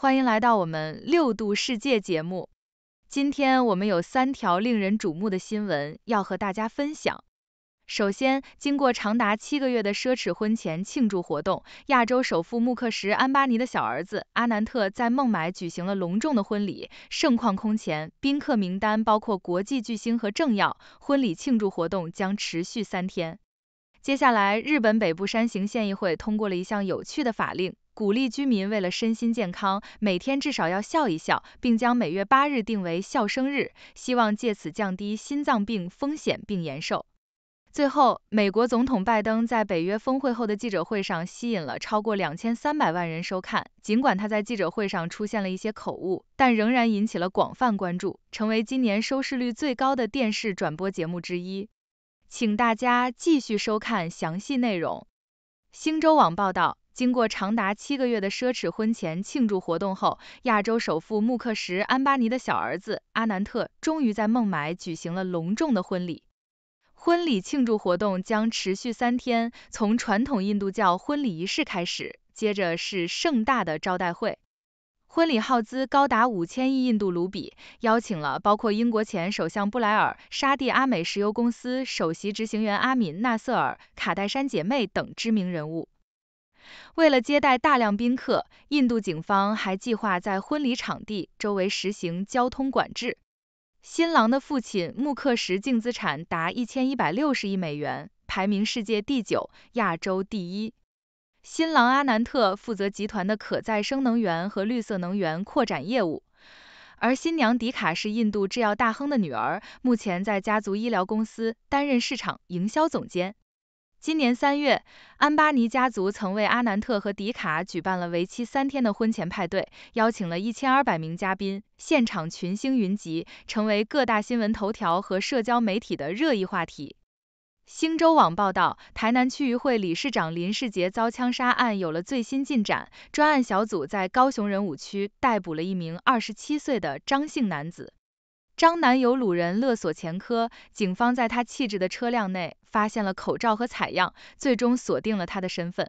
欢迎来到我们六度世界节目。今天我们有三条令人瞩目的新闻要和大家分享。首先，经过长达七个月的奢侈婚前庆祝活动，亚洲首富穆克什·安巴尼的小儿子阿南特在孟买举行了隆重的婚礼，盛况空前，宾客名单包括国际巨星和政要。婚礼庆祝活动将持续三天。接下来，日本北部山形县议会通过了一项有趣的法令。鼓励居民为了身心健康，每天至少要笑一笑，并将每月八日定为笑生日，希望借此降低心脏病风险并延寿。最后，美国总统拜登在北约峰会后的记者会上吸引了超过两千三百万人收看，尽管他在记者会上出现了一些口误，但仍然引起了广泛关注，成为今年收视率最高的电视转播节目之一。请大家继续收看详细内容。星洲网报道。经过长达七个月的奢侈婚前庆祝活动后，亚洲首富穆克什·安巴尼的小儿子阿南特终于在孟买举行了隆重的婚礼。婚礼庆祝活动将持续三天，从传统印度教婚礼仪式开始，接着是盛大的招待会。婚礼耗资高达五千亿印度卢比，邀请了包括英国前首相布莱尔、沙地阿美石油公司首席执行员阿敏·纳瑟尔、卡戴珊姐妹等知名人物。为了接待大量宾客，印度警方还计划在婚礼场地周围实行交通管制。新郎的父亲穆克什净资产达一千一百六十亿美元，排名世界第九，亚洲第一。新郎阿南特负责集团的可再生能源和绿色能源扩展业务，而新娘迪卡是印度制药大亨的女儿，目前在家族医疗公司担任市场营销总监。今年三月，安巴尼家族曾为阿南特和迪卡举办了为期三天的婚前派对，邀请了1200名嘉宾，现场群星云集，成为各大新闻头条和社交媒体的热议话题。星洲网报道，台南区议会理事长林世杰遭枪杀案有了最新进展，专案小组在高雄仁武区逮捕了一名27岁的张姓男子。张男有鲁人勒索前科，警方在他弃置的车辆内发现了口罩和采样，最终锁定了他的身份。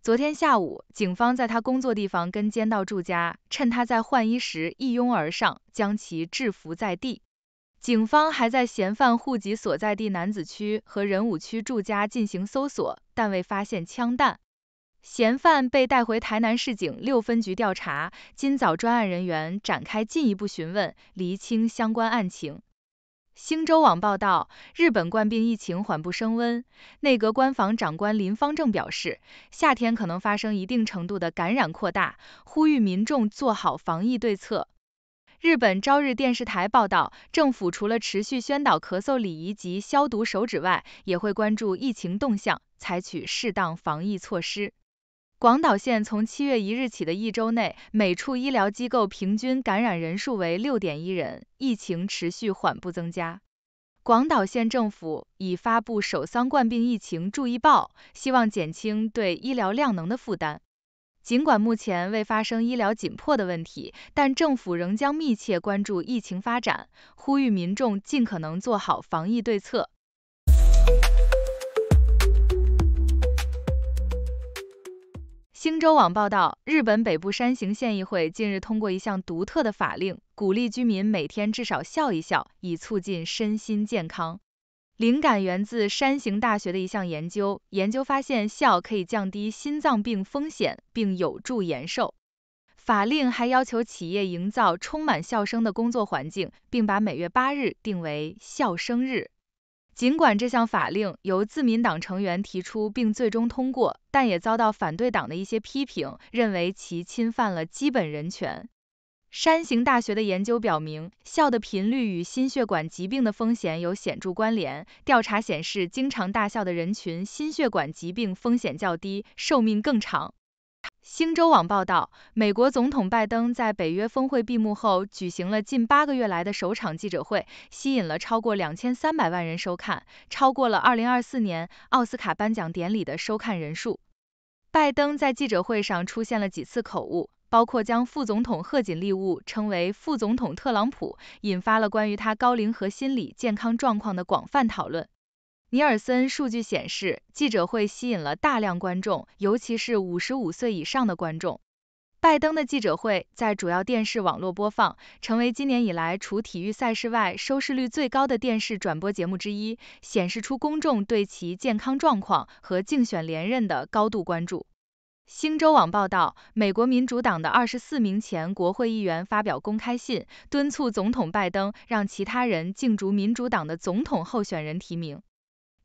昨天下午，警方在他工作地方跟监到住家，趁他在换衣时一拥而上，将其制服在地。警方还在嫌犯户籍所在地男子区和仁武区住家进行搜索，但未发现枪弹。嫌犯被带回台南市警六分局调查，今早专案人员展开进一步询问，厘清相关案情。星洲网报道，日本冠病疫情缓步升温，内阁官房长官林方正表示，夏天可能发生一定程度的感染扩大，呼吁民众做好防疫对策。日本朝日电视台报道，政府除了持续宣导咳嗽礼仪及消毒手指外，也会关注疫情动向，采取适当防疫措施。广岛县从七月一日起的一周内，每处医疗机构平均感染人数为六点一人，疫情持续缓步增加。广岛县政府已发布首桑冠病疫情注意报，希望减轻对医疗量能的负担。尽管目前未发生医疗紧迫的问题，但政府仍将密切关注疫情发展，呼吁民众尽可能做好防疫对策。星洲网报道，日本北部山形县议会近日通过一项独特的法令，鼓励居民每天至少笑一笑，以促进身心健康。灵感源自山形大学的一项研究，研究发现笑可以降低心脏病风险，并有助延寿。法令还要求企业营造充满笑声的工作环境，并把每月八日定为“笑生日”。尽管这项法令由自民党成员提出并最终通过，但也遭到反对党的一些批评，认为其侵犯了基本人权。山形大学的研究表明，笑的频率与心血管疾病的风险有显著关联。调查显示，经常大笑的人群心血管疾病风险较低，寿命更长。星洲网报道，美国总统拜登在北约峰会闭幕后举行了近八个月来的首场记者会，吸引了超过两千三百万人收看，超过了二零二四年奥斯卡颁奖典礼的收看人数。拜登在记者会上出现了几次口误，包括将副总统贺锦丽误称为“副总统特朗普”，引发了关于他高龄和心理健康状况的广泛讨论。尼尔森数据显示，记者会吸引了大量观众，尤其是55岁以上的观众。拜登的记者会在主要电视网络播放，成为今年以来除体育赛事外收视率最高的电视转播节目之一，显示出公众对其健康状况和竞选连任的高度关注。星洲网报道，美国民主党的24名前国会议员发表公开信，敦促总统拜登让其他人竞逐民主党的总统候选人提名。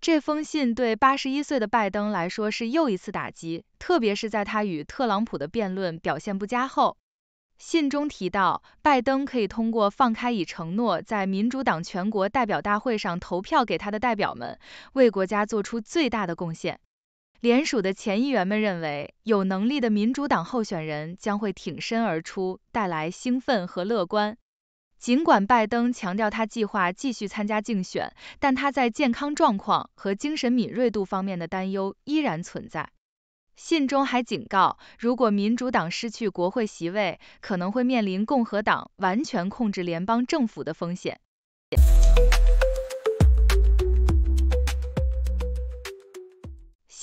这封信对八十一岁的拜登来说是又一次打击，特别是在他与特朗普的辩论表现不佳后。信中提到，拜登可以通过放开已承诺在民主党全国代表大会上投票给他的代表们，为国家做出最大的贡献。联署的前议员们认为，有能力的民主党候选人将会挺身而出，带来兴奋和乐观。尽管拜登强调他计划继续参加竞选，但他在健康状况和精神敏锐度方面的担忧依然存在。信中还警告，如果民主党失去国会席位，可能会面临共和党完全控制联邦政府的风险。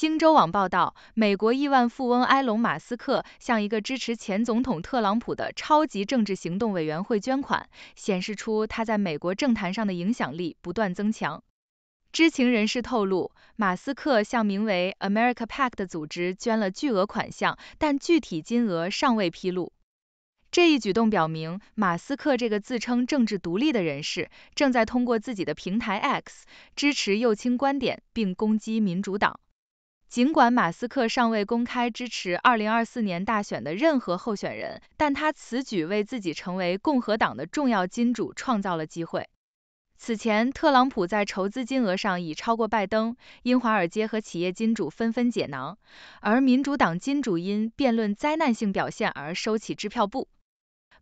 星洲网报道，美国亿万富翁埃隆·马斯克向一个支持前总统特朗普的超级政治行动委员会捐款，显示出他在美国政坛上的影响力不断增强。知情人士透露，马斯克向名为 America PAC 的组织捐了巨额款项，但具体金额尚未披露。这一举动表明，马斯克这个自称政治独立的人士，正在通过自己的平台 X 支持右倾观点，并攻击民主党。尽管马斯克尚未公开支持二零二四年大选的任何候选人，但他此举为自己成为共和党的重要金主创造了机会。此前，特朗普在筹资金额上已超过拜登，因华尔街和企业金主纷纷解囊，而民主党金主因辩论灾难性表现而收起支票簿。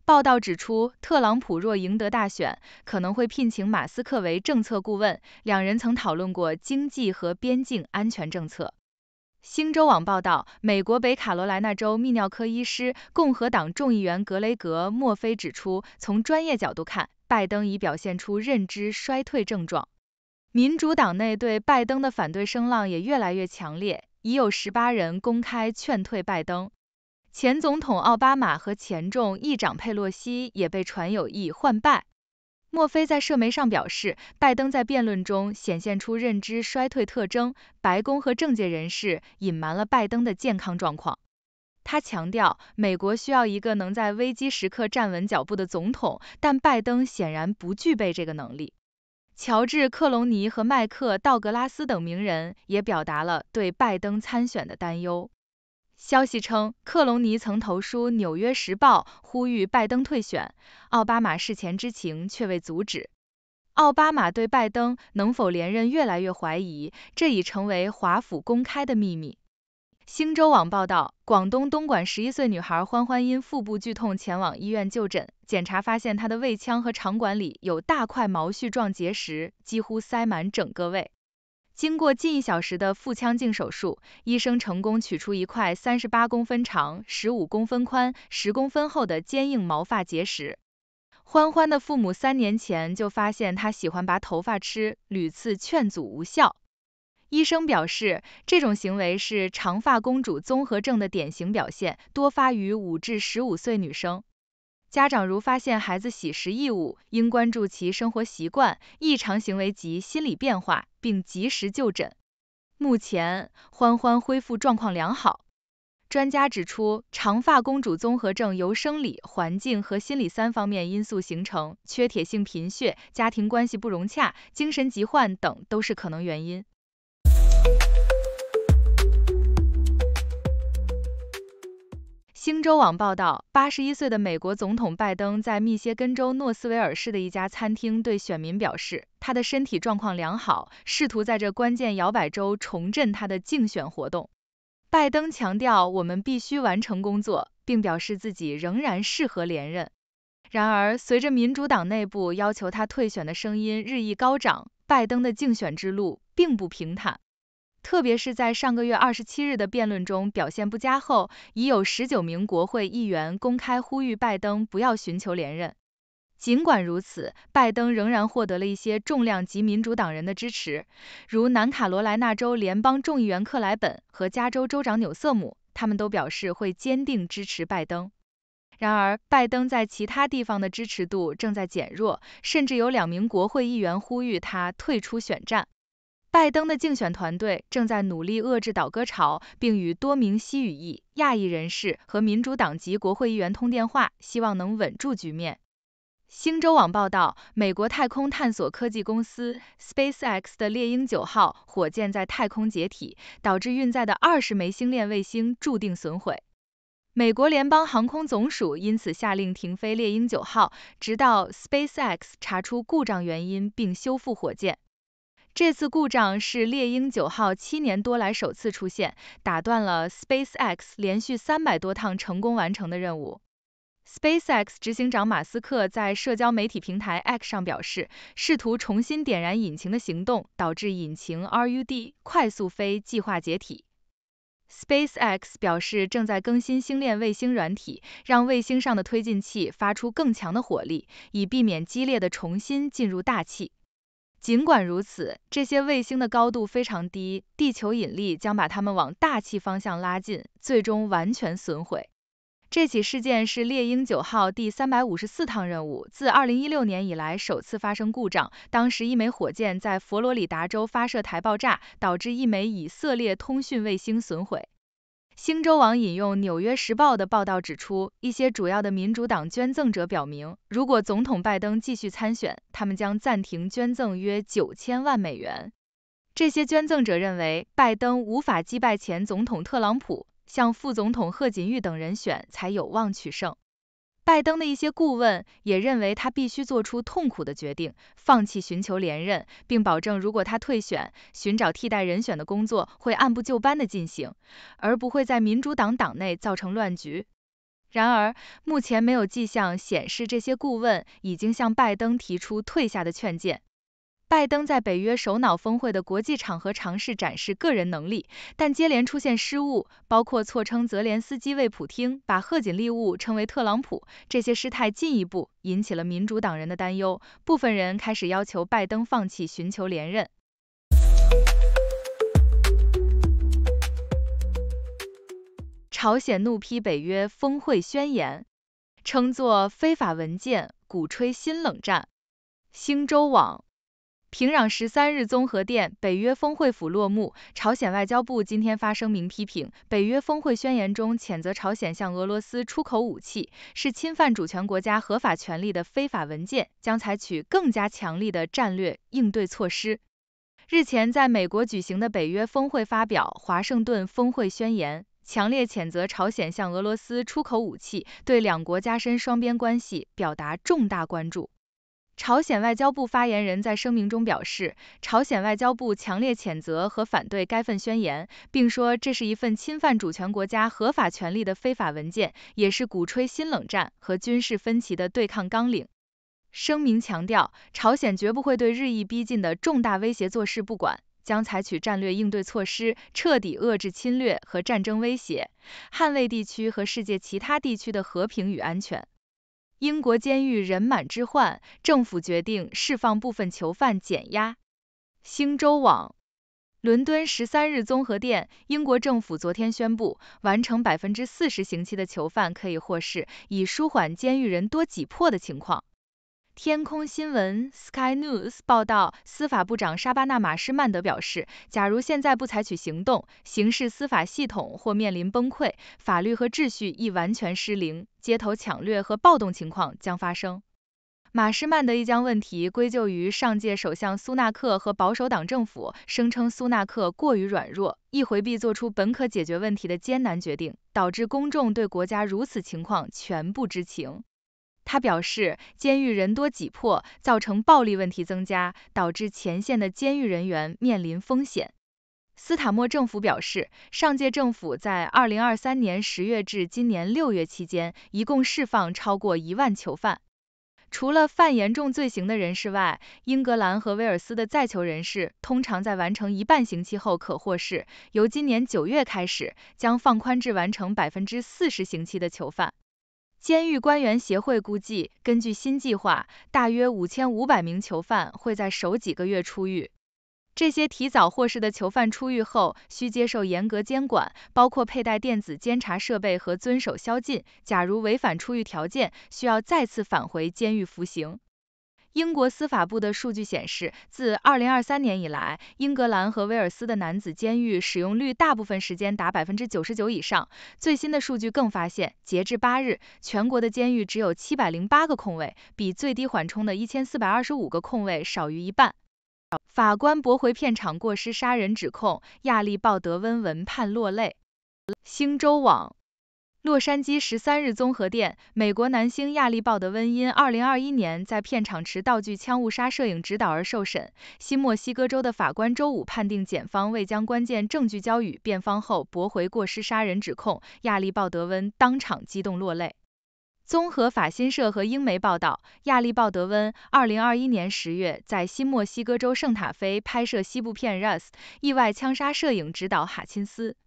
报道指出，特朗普若赢得大选，可能会聘请马斯克为政策顾问，两人曾讨论过经济和边境安全政策。星洲网报道，美国北卡罗来纳州泌尿科医师、共和党众议员格雷格·墨菲指出，从专业角度看，拜登已表现出认知衰退症状。民主党内对拜登的反对声浪也越来越强烈，已有18人公开劝退拜登。前总统奥巴马和前众议长佩洛西也被传有意换拜。莫菲在社媒上表示，拜登在辩论中显现出认知衰退特征，白宫和政界人士隐瞒了拜登的健康状况。他强调，美国需要一个能在危机时刻站稳脚步的总统，但拜登显然不具备这个能力。乔治·克隆尼和迈克·道格拉斯等名人也表达了对拜登参选的担忧。消息称，克隆尼曾投书《纽约时报》，呼吁拜登退选。奥巴马事前知情却未阻止。奥巴马对拜登能否连任越来越怀疑，这已成为华府公开的秘密。星洲网报道，广东东莞十一岁女孩欢欢因腹部剧痛前往医院就诊，检查发现她的胃腔和肠管里有大块毛絮状结石，几乎塞满整个胃。经过近一小时的腹腔镜手术，医生成功取出一块三十八公分长、十五公分宽、十公分厚的坚硬毛发结石。欢欢的父母三年前就发现她喜欢拔头发吃，屡次劝阻无效。医生表示，这种行为是长发公主综合症的典型表现，多发于五至十五岁女生。家长如发现孩子喜食异物，应关注其生活习惯、异常行为及心理变化，并及时就诊。目前，欢欢恢复状况良好。专家指出，长发公主综合症由生理、环境和心理三方面因素形成，缺铁性贫血、家庭关系不融洽、精神疾患等都是可能原因。星洲网报道，八十一岁的美国总统拜登在密歇根州诺斯维尔市的一家餐厅对选民表示，他的身体状况良好，试图在这关键摇摆州重振他的竞选活动。拜登强调，我们必须完成工作，并表示自己仍然适合连任。然而，随着民主党内部要求他退选的声音日益高涨，拜登的竞选之路并不平坦。特别是在上个月二十七日的辩论中表现不佳后，已有十九名国会议员公开呼吁拜登不要寻求连任。尽管如此，拜登仍然获得了一些重量级民主党人的支持，如南卡罗来纳州联邦众议员克莱本和加州州长纽瑟姆，他们都表示会坚定支持拜登。然而，拜登在其他地方的支持度正在减弱，甚至有两名国会议员呼吁他退出选战。拜登的竞选团队正在努力遏制倒戈潮，并与多名西语裔、亚裔人士和民主党籍国会议员通电话，希望能稳住局面。星洲网报道，美国太空探索科技公司 SpaceX 的猎鹰九号火箭在太空解体，导致运载的二十枚星链卫星注定损毁。美国联邦航空总署因此下令停飞猎鹰九号，直到 SpaceX 查出故障原因并修复火箭。这次故障是猎鹰九号七年多来首次出现，打断了 SpaceX 连续三百多趟成功完成的任务。SpaceX 执行长马斯克在社交媒体平台 X 上表示，试图重新点燃引擎的行动导致引擎 RUD 快速飞计划解体。SpaceX 表示正在更新星链卫星软体，让卫星上的推进器发出更强的火力，以避免激烈的重新进入大气。尽管如此，这些卫星的高度非常低，地球引力将把它们往大气方向拉近，最终完全损毁。这起事件是猎鹰九号第三百五十四趟任务自二零一六年以来首次发生故障。当时一枚火箭在佛罗里达州发射台爆炸，导致一枚以色列通讯卫星损毁。星州网引用《纽约时报》的报道指出，一些主要的民主党捐赠者表明，如果总统拜登继续参选，他们将暂停捐赠约九千万美元。这些捐赠者认为，拜登无法击败前总统特朗普，向副总统贺锦玉等人选才有望取胜。拜登的一些顾问也认为，他必须做出痛苦的决定，放弃寻求连任，并保证如果他退选，寻找替代人选的工作会按部就班地进行，而不会在民主党党内造成乱局。然而，目前没有迹象显示这些顾问已经向拜登提出退下的劝谏。拜登在北约首脑峰会的国际场合尝试展示个人能力，但接连出现失误，包括错称泽连斯基为普京，把贺锦丽误称为特朗普。这些失态进一步引起了民主党人的担忧，部分人开始要求拜登放弃寻求连任。朝鲜怒批北约峰会宣言，称作非法文件，鼓吹新冷战。星洲网。平壤十三日综合电：北约峰会府落幕，朝鲜外交部今天发声明批评，北约峰会宣言中谴责朝鲜向俄罗斯出口武器是侵犯主权国家合法权利的非法文件，将采取更加强力的战略应对措施。日前在美国举行的北约峰会发表华盛顿峰会宣言，强烈谴责朝鲜向俄罗斯出口武器，对两国加深双边关系表达重大关注。朝鲜外交部发言人，在声明中表示，朝鲜外交部强烈谴责和反对该份宣言，并说这是一份侵犯主权国家合法权利的非法文件，也是鼓吹新冷战和军事分歧的对抗纲领。声明强调，朝鲜绝不会对日益逼近的重大威胁坐视不管，将采取战略应对措施，彻底遏制侵略和战争威胁，捍卫地区和世界其他地区的和平与安全。英国监狱人满之患，政府决定释放部分囚犯减压。星洲网，伦敦十三日综合电，英国政府昨天宣布，完成百分之四十刑期的囚犯可以获释，以舒缓监狱人多挤迫的情况。天空新闻 Sky News 报道，司法部长沙巴纳·马什曼德表示，假如现在不采取行动，刑事司法系统或面临崩溃，法律和秩序亦完全失灵，街头抢掠和暴动情况将发生。马什曼德亦将问题归咎于上届首相苏纳克和保守党政府，声称苏纳克过于软弱，一回避做出本可解决问题的艰难决定，导致公众对国家如此情况全不知情。他表示，监狱人多挤迫，造成暴力问题增加，导致前线的监狱人员面临风险。斯塔默政府表示，上届政府在2023年10月至今年6月期间，一共释放超过1万囚犯。除了犯严重罪行的人士外，英格兰和威尔斯的在囚人士通常在完成一半刑期后可获释。由今年9月开始，将放宽至完成40%刑期的囚犯。监狱官员协会估计，根据新计划，大约五千五百名囚犯会在首几个月出狱。这些提早获释的囚犯出狱后，需接受严格监管，包括佩戴电子监察设备和遵守宵禁。假如违反出狱条件，需要再次返回监狱服刑。英国司法部的数据显示，自2023年以来，英格兰和威尔斯的男子监狱使用率大部分时间达99%以上。最新的数据更发现，截至8日，全国的监狱只有708个空位，比最低缓冲的1425个空位少于一半。法官驳回片场过失杀人指控，亚历·鲍德温文判落泪。星洲网。洛杉矶十三日综合电：美国男星亚历鲍德温因2021年在片场持道具枪误杀摄影指导而受审。新墨西哥州的法官周五判定，检方未将关键证据交予辩方后，驳回过失杀人指控。亚历鲍德温当场激动落泪。综合法新社和英媒报道，亚历鲍德温2021年10月在新墨西哥州圣塔菲拍摄西部片《Rust》，意外枪杀摄影指导哈钦斯。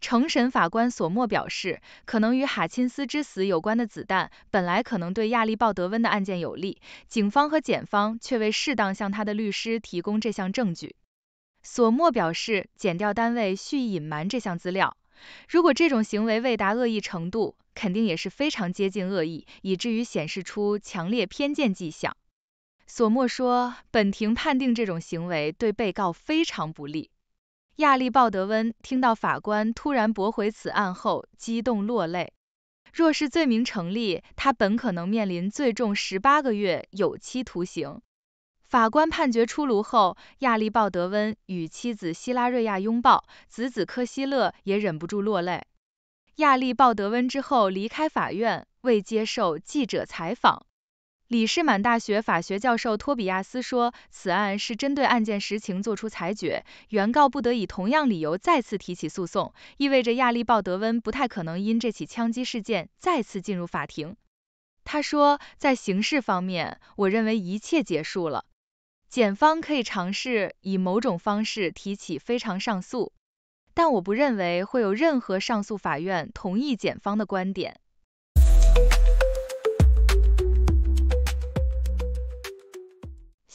成审法官索莫表示，可能与哈钦斯之死有关的子弹本来可能对亚利鲍德温的案件有利，警方和检方却未适当向他的律师提供这项证据。索莫表示，检调单位蓄意隐瞒这项资料，如果这种行为未达恶意程度，肯定也是非常接近恶意，以至于显示出强烈偏见迹象。索莫说，本庭判定这种行为对被告非常不利。亚利鲍德温听到法官突然驳回此案后，激动落泪。若是罪名成立，他本可能面临最重十八个月有期徒刑。法官判决出炉后，亚利鲍德温与妻子希拉瑞亚拥抱，子子科西勒也忍不住落泪。亚利鲍德温之后离开法院，未接受记者采访。李士满大学法学教授托比亚斯说，此案是针对案件实情作出裁决，原告不得以同样理由再次提起诉讼，意味着亚利鲍德温不太可能因这起枪击事件再次进入法庭。他说，在刑事方面，我认为一切结束了。检方可以尝试以某种方式提起非常上诉，但我不认为会有任何上诉法院同意检方的观点。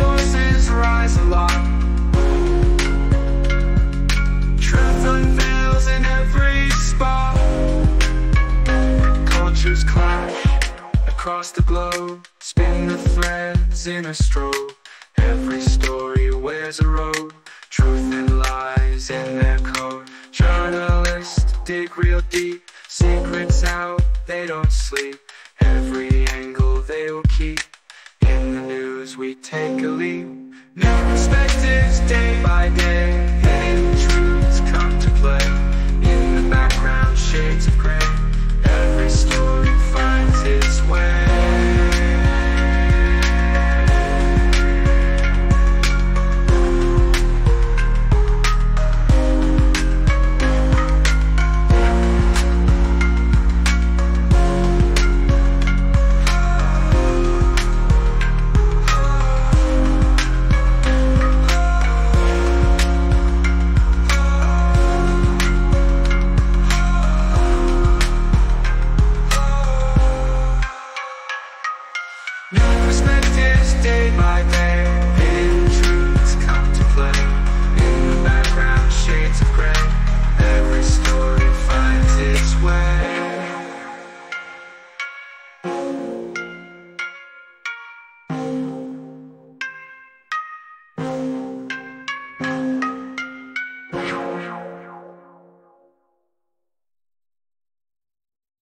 voices rise aloft Traveling unveils in every spot Cultures clash across the globe Spin the threads in a stroke Every story wears a robe. Truth and lies in their code Journalists dig real deep Secrets out, they don't sleep Every angle they will keep we take a leap. New perspectives day by day.